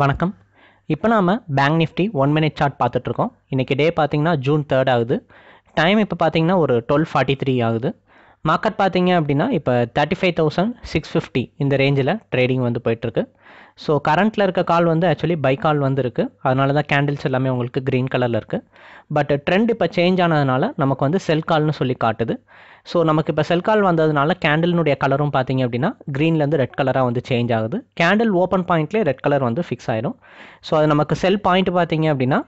வணக்கம் இப்போ நாம் bank nifty one minute chart பார்த்துட்ருக்கோம் இன்றைக்கி டே பார்த்திங்கன்னா ஜூன் தேர்ட் ஆகுது டைம் இப்போ பார்த்திங்கன்னா ஒரு டுவெல் ஃபார்ட்டி த்ரீ ஆகுது மார்க்கெட் பார்த்தீங்க அப்படின்னா இப்போ thirty five thousand six fifty இந்த ரேஞ்சில் ட்ரேடிங் வந்து போயிட்டுருக்கு ஸோ கரண்ட்டில் இருக்க கால் வந்து ஆக்சுவலி பை கால் வந்து இருக்குது அதனால தான் கேண்டில்ஸ் எல்லாமே உங்களுக்கு க்ரீன் கலரில் இருக்குது பட் ட்ரெண்ட் இப்போ சேஞ்ச் ஆனதுனால நமக்கு வந்து செல் கால்னு சொல்லி காட்டுது ஸோ நமக்கு இப்போ செல் கால் வந்ததுனால கேண்டிலினுடைய கலரும் பார்த்தீங்க அப்படின்னா க்ரீன்லேருந்து ரெட் கலராக வந்து சேஞ்ச் ஆகுது கேண்டில் ஓப்பன் பாயிண்ட்லேயே ரெட் கலர் வந்து ஃபிக்ஸ் ஆயிடும் ஸோ அது நமக்கு செல் பாயிண்ட் பார்த்தீங்க அப்படின்னா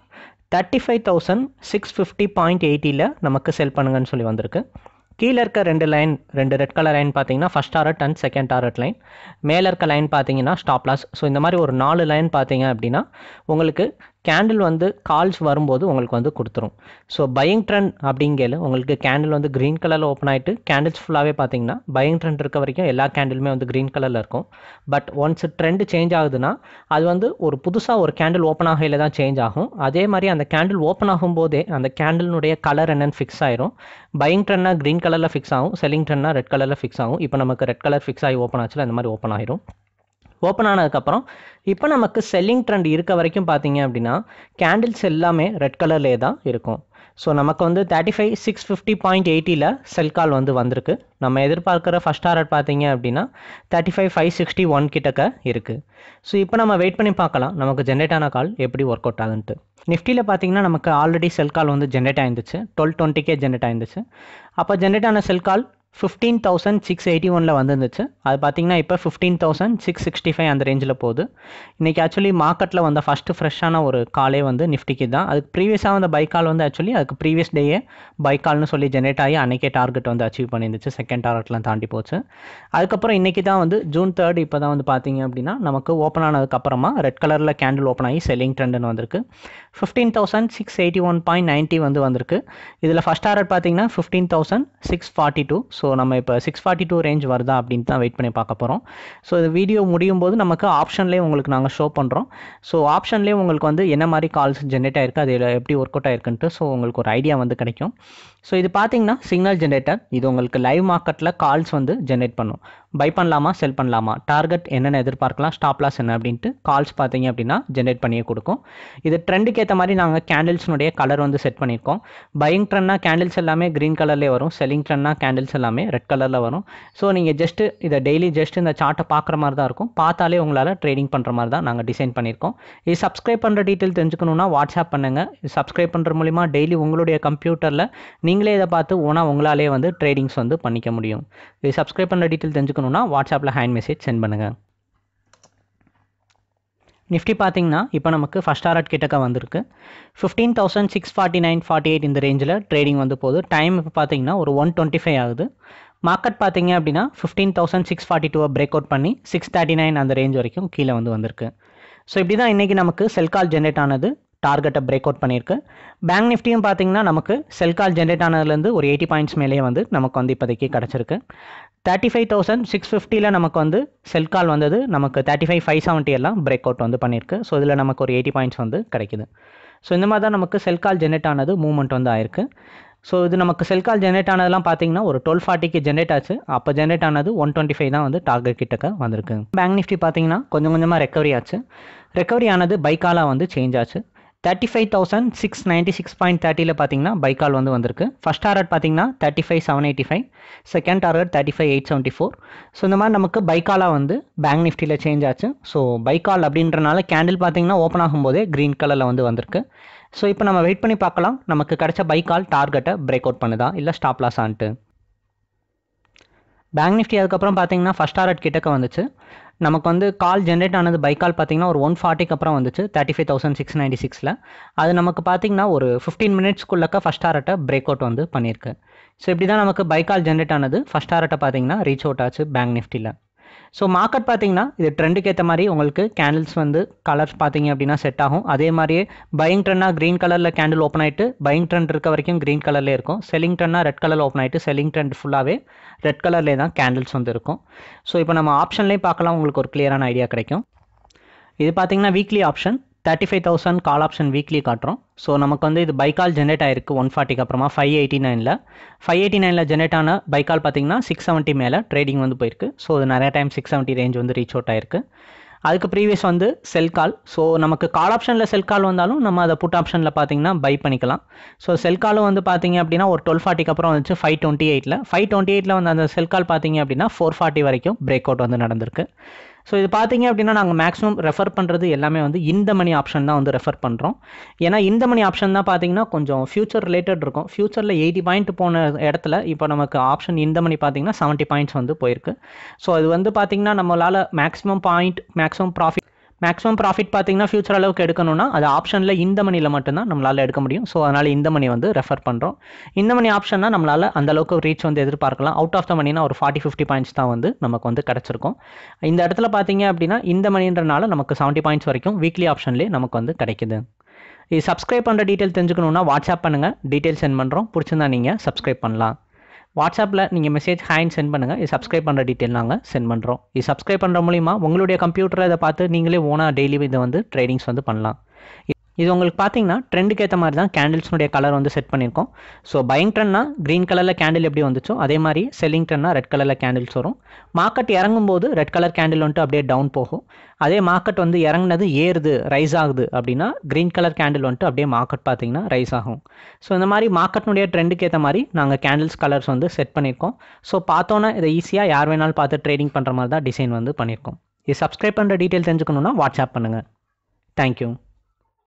thirty five thousand six fifty point எயிட்டியில் நமக்கு செல் பண்ணுங்கன்னு சொல்லி வந்திருக்கு கீழே இருக்க ரெண்டு லைன் ரெண்டு ரெட் கலர் லைன் பார்த்தீங்கன்னா first target and second target line மேலே இருக்க லைன் பார்த்தீங்கன்னா ஸ்டாப்லாஸ் ஸோ இந்த மாதிரி ஒரு நாலு லைன் பார்த்தீங்க அப்படின்னா உங்களுக்கு கேண்டில் வந்து கால்ஸ் வரும்போது உங்களுக்கு வந்து கொடுத்துரும் ஸோ பையிங் ட்ரெண்ட் அப்படிங்கையில் உங்களுக்கு கேண்டில் வந்து க்ரீன் கலரில் ஓப்பன் ஆகிட்டு கேண்டில்ஸ் ஃபுல்லாகவே பார்த்தீங்கன்னா பையிங் ட்ரெண்ட் இருக்க வரைக்கும் எல்லா கேண்டிலுமே வந்து க்ரீன் கலரில் இருக்கும் பட் ஒன்ஸ் ட்ரெண்ட் சேஞ்ச் ஆகுதுன்னா அது வந்து ஒரு புதுசாக ஒரு கேண்டில் ஓப்பன் ஆகையில் தான் சேஞ்ச் ஆகும் அதே மாதிரி அந்த கேண்டில் ஓப்பன் ஆகும்போதே அந்த கேண்டிலுடைய கலர் என்னென்னு ஃபிக்ஸ் ஆயிரும் பையிங் ட்ரெண்ட்னா க்ரீன் கலரில் ஃபிக்ஸ் ஆகும் செல்லிங் ட்ரெண்ட்னா ரெட் கலரில் ஃபிக்ஸ் ஆகும் இப்போ நமக்கு ரெட் கலர் ஃபிக்ஸ் ஆகி ஓப்பன் ஆச்சுல அந்த மாதிரி ஓப்பன் ஆயிரும் ஓப்பன் ஆனதுக்கப்புறம் இப்போ நமக்கு செல்லிங் ட்ரெண்ட் இருக்க வரைக்கும் பார்த்தீங்க அப்படின்னா கேண்டில்ஸ் எல்லாமே ரெட் கலர்லேயே தான் இருக்கும் ஸோ நமக்கு வந்து thirty five six fifty point எயிட்டியில் செல் கால் வந்து வந்திருக்கு நம்ம எதிர்பார்க்குற ஃபஸ்ட் டாரட் பார்த்தீங்க அப்படின்னா thirty five five sixty one கிட்டக்க இருக்குது ஸோ இப்போ நம்ம வெயிட் பண்ணி பார்க்கலாம் நமக்கு ஜென்ரேட் ஆன கால் எப்படி ஒர்க் அவுட் ஆகுன்ட்டு நிஃப்டியில் பார்த்தீங்கன்னா நமக்கு ஆல்ரெடி செல் கால் வந்து ஜென்ரேட் ஆயிருந்துச்சு டுவெல் டுவெண்ட்டிக்கே ஜென்ரேட் ஆயிருந்துச்சு அப்போ ஜென்ரேட் ஆன sell call fifteen thousand six eighty ஒனில் வந்துருந்துச்சு அது பார்த்தீங்கன்னா இப்போ fifteen thousand six sixty five அந்த ரேஞ்சில் போகுது இன்றைக்கி ஆக்சுவலி மார்க்கெட்டில் வந்த ஃபஸ்ட்டு ஃப்ரெஷ்ஷான ஒரு காலே வந்து நிஃப்டிக்கு தான் அதுக்கு ப்ரீவியஸாக வந்த பை கால் வந்து ஆக்சுவலி அதுக்கு ப்ரீவியஸ் டேயே பை கால்னு சொல்லி ஜெனரேட் ஆகி அன்றைக்கே டார்கெட் வந்து அச்சீவ் பண்ணியிருந்துச்சு செகண்ட் டார்கெட்லாம் தாண்டி போச்சு அதுக்கப்புறம் இன்றைக்கி தான் வந்து ஜூன் தேர்ட் இப்போ தான் வந்து பார்த்தீங்க அப்படின்னா நமக்கு ஓப்பன் ஆனதுக்கப்புறமா ரெட் கலரில் கேண்டில் ஓப்பன் ஆகி செல்லிங் ட்ரெண்டுன்னு வந்திருக்கு fifteen thousand six eighty one point ninety வந்து வந்திருக்கு இதில் ஃபஸ்ட் டார்கெட் பார்த்தீங்கன்னா fifteen thousand six forty two so so நம்ம இப்போ சிக்ஸ் ஃபார்ட்டி டூ ரேஞ்ச் வருதா அப்படின்னு தான் வெயிட் பண்ணி பார்க்க போகிறோம் ஸோ இந்த வீடியோ முடியும் போது நமக்கு ஆப்ஷன்லேயே உங்களுக்கு நாங்கள் ஷோ பண்ணுறோம் ஸோ ஆப்ஷன்லேயே உங்களுக்கு வந்து என்ன மாதிரி கால்ஸ் ஜென்ரேட் ஆகிருக்கு அது எப்படி ஒர்க் அவுட் ஆயிருக்குன்ட்டு ஸோ உங்களுக்கு ஒரு ஐடியா வந்து கிடைக்கும் ஸோ இது பார்த்தீங்கன்னா சிக்னல் ஜென்ரேட்டர் இது உங்களுக்கு லைவ் மார்க்கெட்டில் கால்ஸ் வந்து ஜென்ரேட் பண்ணும் பை பண்ணலாமா செல் பண்ணலாமா டார்கெட் என்னென்ன எதிர்பார்க்கலாம் ஸ்டாப் லாஸ் என்ன அப்படின்ட்டு கால்ஸ் பார்த்தீங்க அப்படின்னா ஜென்ரேட் பண்ணியே கொடுக்கும் இது ட்ரெண்டுக்கு ஏற்ற மாதிரி நாங்கள் கேண்டில்ஸ்னுடைய கலர் வந்து செட் பண்ணியிருக்கோம் பையிங் ட்ரெண்ட்னா கேண்டில்ஸ் எல்லாமே க்ரீன் கலர்லேயே வரும் செல்லிங் ட்ரெண்ட்னா கேண்டில்ஸ் எல்லாமே ரெட் கலரில் வரும் ஸோ நீங்கள் ஜஸ்ட்டு இதை டெய்லி ஜஸ்ட் இந்த சார்ட்டை பார்க்குற மாதிரி தான் இருக்கும் பார்த்தாலே உங்களால் ட்ரேடிங் பண்ணுற மாதிரி தான் நாங்கள் டிசைன் பண்ணியிருக்கோம் இது சப்ஸ்கிரைப் பண்ணுற டீட்டெயில் தெரிஞ்சுக்கணுன்னா வாட்ஸ்அப் பண்ணுங்கள் சப்ஸ்கிரைப் பண்ணுற மூலிமா டெய்லி உங்களுடைய கம்ப்யூட்டரில் நீங்கள் நீங்களே இதை பார்த்து ஓனாக உங்களாலே வந்து ட்ரேடிங்ஸ் வந்து பண்ணிக்க முடியும் இது சப்ஸ்கிரைப் பண்ணுற டீட்டெயில் தெரிஞ்சுக்கணுன்னா வாட்ஸ்அப்பில் ஹேண்ட் மெசேஜ் சென்ட் பண்ணுங்கள் நிஃப்டி பார்த்தீங்கன்னா இப்போ நமக்கு ஃபஸ்ட் ஆர்ட் கிட்டக்க வந்திருக்கு fifteen thousand six forty nine forty eight இந்த ரேஞ்சில் ட்ரேடிங் வந்து போகுது டைம் இப்போ பார்த்தீங்கன்னா ஒரு ஒன் டுவெண்ட்டி ஃபைவ் ஆகுது மார்க்கெட் பார்த்தீங்க அப்படின்னா ஃபிஃப்டீன் தௌசண்ட் சிக்ஸ் ஃபார்ட்டி டூவை பிரேக் அவுட் பண்ணி சிக்ஸ் தேர்ட்டி நைன் அந்த ரேஞ்ச் வரைக்கும் கீழே வந்து வந்திருக்கு ஸோ இப்படி தான் இன்றைக்கி நமக்கு செல் கால் ஜென்ரேட் ஆனது டார்கெட்டை பிரேக் அவுட் பண்ணியிருக்கு பேங்க் நிஃப்டியும் பார்த்தீங்கன்னா நமக்கு செல் கால் ஜென்ரேட் ஆனதுலேருந்து ஒரு எயிட்டி பாயிண்ட்ஸ் மேலேயே வந்து நமக்கு வந்து இப்போதைக்கு கிடச்சிருக்கு தேர்ட்டி ஃபைவ் தௌசண்ட் சிக்ஸ் ஃபிஃப்டியில் நமக்கு வந்து செல் கால் வந்தது நமக்கு தேர்ட்டி ஃபைவ் ஃபைவ் செவன்ட்டி எல்லாம் பிரேக் அவுட் வந்து பண்ணியிருக்கு ஸோ இதில் நமக்கு ஒரு எயிட்டி பாயிண்ட்ஸ் வந்து கிடைக்குது ஸோ இந்த மாதிரி தான் நமக்கு செல் கால் ஜென்ரேட் ஆனது மூவ்மெண்ட் வந்து ஆயிருக்கு ஸோ இது நமக்கு செல் கால் ஜென்ரேட் ஆனதெல்லாம் பார்த்தீங்கன்னா ஒரு டுவெல் ஃபார்ட்டிக்கு ஜென்ரேட் ஆச்சு அப்போ ஜென்ரேட் ஆனது ஒன் டுவெண்ட்டி ஃபைவ் தான் வந்து டார்கெட் கிட்டக்க வந்திருக்கு பேங்க் நிஃப்டி பார்த்தீங்கன்னா கொஞ்சம் கொஞ்சமாக ரெக்கவரி ஆச்சு ரெக்கவரி ஆனது பைக்காலாக வந்து சேஞ்ச் ஆச்சு thirty five thousand six ninety six point தேர்ட்டியில் பார்த்தீங்கன்னா பைக்கால் வந்து வந்திருக்கு ஃபஸ்ட் டார்கெட் பார்த்தீங்கன்னா thirty five seven eighty five second target thirty five eight seventy four so இந்த மாதிரி நமக்கு பைக்காலாக வந்து பேங்க் நிஃப்டியில் சேஞ்ச் ஆச்சு ஸோ பைக்கால் அப்படின்றனால கேண்டில் பார்த்தீங்கன்னா ஓப்பன் ஆகும்போதே க்ரீன் கலரில் வந்து வந்திருக்கு ஸோ இப்போ நம்ம வெயிட் பண்ணி பார்க்கலாம் நமக்கு கிடைச்ச பைக்கால் டார்கெட்டை பிரேக் அவுட் பண்ணுதா இல்லை ஸ்டாப் லாஸ் ஆன்ட்டு பேங்க் நிஃப்டி அதுக்கப்புறம் பார்த்தீங்கன்னா ஃபஸ்ட் டாரட் கிட்டக்க வந்துச்சு நமக்கு வந்து கால் ஜென்ரேட் ஆனது பை கால் பார்த்தீங்கன்னா ஒரு ஒன் ஃபார்ட்டிக்கு அப்புறம் வந்துச்சு thirty five thousand six ninety சிக்ஸில் அது நமக்கு பார்த்தீங்கன்னா ஒரு ஃபிஃப்டீன் மினிட்ஸ்க்குள்ளக்க ஃபஸ்ட் ஹாரட்டை பிரேக் அவுட் வந்து பண்ணியிருக்கு ஸோ இப்படி தான் நமக்கு பை கால் ஜென்ரேட் ஆனது ஃபஸ்ட் ஹாரட்டை பார்த்தீங்கன்னா ரீச் அவுட் ஆச்சு பேங்க் நிஃப்டியில் ஸோ மார்க்கெட் பார்த்தீங்கன்னா இது ட்ரெண்டுக்கு ஏற்ற மாதிரி உங்களுக்கு கேண்டில்ஸ் வந்து கலர்ஸ் பார்த்தீங்க அப்படின்னா செட் ஆகும் அதே மாதிரியே பயிங் ட்ரெண்டாக க்ரீன் கலரில் கேண்டில் ஓப்பன் ஆகிட்டு பயிங் ட்ரெண்ட் இருக்க வரைக்கும் க்ரீன் கலர்லேயே இருக்கும் செல்லிங் ட்ரெண்டாக ரெட் கலர் ஓப்பன் ஆகிட்டு செல்லிங் ட்ரெண்ட் ஃபுல்லாகவே ரெட் கலர்லேயே தான் கேண்டில்ஸ் வந்து இருக்கும் ஸோ இப்போ நம்ம ஆப்ஷன்லேயும் பார்க்கலாம் உங்களுக்கு ஒரு கிளியரான ஐடியா கிடைக்கும் இது பார்த்தீங்கன்னா weekly option thirty five thousand call option weekly காட்டுறோம் ஸோ நமக்கு வந்து இது பைக்கால் ஜென்ரேட் ஆயிருக்கு ஒன் ஃபார்ட்டிக்கு அப்புறமா ஃபைவ் எயிட்டி நைனில் ஃபைவ் எயிட்டி நைனில் ஜென்ரேட் ஆன பைக்கால் பார்த்தீங்கன்னா சிக்ஸ் செவன்ட்டி மேலே ட்ரேடிங் வந்து போயிருக்கு ஸோ அது நிறைய டைம் சிக்ஸ் செவன்ட்டி ரேஞ்ச் வந்து ரீச் அவுட் ஆயிருக்கு அதுக்கு ப்ரீவியஸ் வந்து செல் கால் ஸோ நமக்கு கால் ஆப்ஷனில் செல் கால் வந்தாலும் நம்ம அதை புட் ஆப்ஷனில் பார்த்தீங்கன்னா பை பண்ணிக்கலாம் ஸோ செல் காலும் வந்து பார்த்தீங்க அப்படின்னா ஒரு டுவெல் ஃபார்ட்டிக்கு அப்புறம் வந்துச்சு ஃபைவ் டுவெண்ட்டி எயிட்டில் ஃபைவ் டுவெண்ட்டி எயிட்டில் வந்து அந்த செல் கால் பார்த்தீங்க அப்படின்னா ஃபோர் ஃபார்ட்டி வரைக்கும் பிரேக் அவுட் வந்து நடந்திருக்கு ஸோ இது பார்த்தீங்க அப்படின்னா நாங்கள் மேக்ஸிமம் ரெஃபர் பண்ணுறது எல்லாமே வந்து இந்த மணி ஆப்ஷன் தான் வந்து ரெஃபர் பண்ணுறோம் ஏன்னா இந்த மணி ஆப்ஷன் தான் பார்த்தீங்கன்னா கொஞ்சம் ஃபியூச்சர் ரிலேட்டட் இருக்கும் ஃபியூச்சரில் எயிட்டி பாயிண்ட் போன இடத்துல இப்போ நமக்கு ஆப்ஷன் இந்த மணி பார்த்தீங்கன்னா செவன்ட்டி பாயிண்ட்ஸ் வந்து போயிருக்கு ஸோ அது வந்து பார்த்தீங்கன்னா நம்மளால் maximum point maximum profit maximum profit பார்த்தீங்கன்னா ஃபியூச்சர் அளவுக்கு எடுக்கணும்னா அது ஆப்ஷனில் இந்த மணியில் மட்டும்தான் நம்மளால் எடுக்க முடியும் ஸோ அதனால் இந்த மணி வந்து ரெஃபர் பண்ணுறோம் இந்த மணி ஆப்ஷன்னா நம்மளால் அந்த அளவுக்கு ரீச் வந்து எதிர்பார்க்கலாம் அவுட் ஆஃப் த மணினா ஒரு ஃபார்ட்டி ஃபிஃப்டி பாயிண்ட்ஸ் தான் வந்து நமக்கு வந்து கிடச்சிருக்கும் இந்த இடத்துல பார்த்தீங்க அப்படின்னா இந்த மணின்றனால நமக்கு செவன்ட்டி பாயிண்ட்ஸ் வரைக்கும் வீக்லி ஆப்ஷன்லேயே நமக்கு வந்து கிடைக்குது இது சப்ஸ்கிரைப் பண்ணுற டீட்டெயில் தெரிஞ்சுக்கணுன்னா வாட்ஸ்அப் பண்ணுங்கள் டீட்டெயில் சென்ட் பண்ணுறோம் பிடிச்சிருந்தா நீங்கள் சப்ஸ்கிரைப் பண்ணலாம் வாட்ஸ்அப்பில் நீங்கள் மெசேஜ் ஹேண்ட் சென்ட் பண்ணுங்கள் இது சப்ஸ்கிரைப் பண்ணுற டீட்டெயில் நாங்கள் சென்ட் பண்ணுறோம் இது சப்ஸ்கிரைப் பண்ணுற மூலிமா உங்களுடைய கம்ப்யூட்டரில் இதை பார்த்து நீங்களே ஓனாக டெய்லி இதை வந்து ட்ரைனிங்ஸ் வந்து பண்ணலாம் இது உங்களுக்கு பார்த்தீங்கன்னா ட்ரெண்டுக்கு ஏற்ற மாதிரி தான் கேண்டில்ஸ்னுடைய கலர் வந்து செட் பண்ணியிருக்கோம் ஸோ பயிங் ட்ரெண்ட்னா க்ரீன் கலரில் கேண்டில் எப்படி வந்துச்சோ அதே மாதிரி செல்லிங் ட்ரெண்ட்னா ரெட் கலரில் கேண்டில்ஸ் வரும் மார்க்கெட் இறங்கும் போது ரெட் கலர் கேண்டில் வந்துட்டு அப்படியே டவுன் போகும் அதே மார்க்கெட் வந்து இறங்கினது ஏறுது ரைஸ் ஆகுது அப்படின்னா க்ரீன் கலர் கேண்டில் வந்துட்டு அப்படியே மார்க்கெட் பார்த்தீங்கன்னா ரைஸ் ஆகும் ஸோ இந்த மாதிரி மார்க்கெட்னுடைய ட்ரெண்டுக்கு ஏற்ற மாதிரி நாங்கள் கேண்டில்ஸ் கலர்ஸ் வந்து செட் பண்ணியிருக்கோம் ஸோ பார்த்தோன்னா இதை ஈஸியாக யார் வேணாலும் பார்த்து ட்ரேடிங் பண்ணுற மாதிரி தான் டிசைன் வந்து பண்ணியிருக்கோம் இது சப்ஸ்கிரைப் பண்ணுற டீட்டெயில் தெரிஞ்சுக்கணுன்னா வாட்ஸ்அப் பண்ணுங்கள் தேங்க்யூ